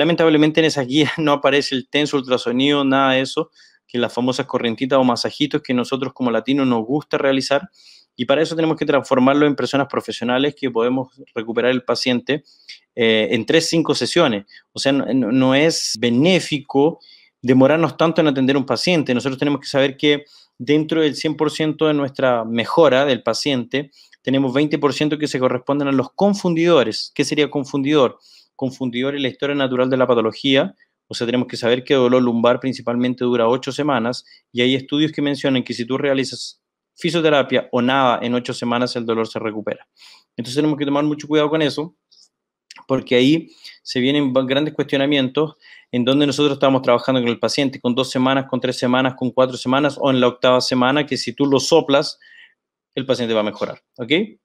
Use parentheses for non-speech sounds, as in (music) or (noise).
Lamentablemente en esas guías (laughs) no aparece el tenso, ultrasonido, nada de eso, que las famosas correntitas o masajitos que nosotros como latinos nos gusta realizar. Y para eso tenemos que transformarlo en personas profesionales que podemos recuperar el paciente eh, en tres, cinco sesiones. O sea, no, es benéfico demorarnos tanto en atender un paciente. Nosotros tenemos que saber que dentro del 100% de nuestra mejora del paciente, tenemos 20% que se corresponden a los confundidores. ¿Qué sería confundidor? confundidor y la historia natural de la patología. O sea, tenemos que saber que el dolor lumbar principalmente dura ocho semanas y hay estudios que mencionan que si tú realizas fisioterapia o nada en ocho semanas el dolor se recupera. Entonces tenemos que tomar mucho cuidado con eso porque ahí se vienen grandes cuestionamientos en donde nosotros estamos trabajando con el paciente con dos semanas, con tres semanas, con cuatro semanas o en la octava semana que si tú lo soplas el paciente va a mejorar. ¿Ok?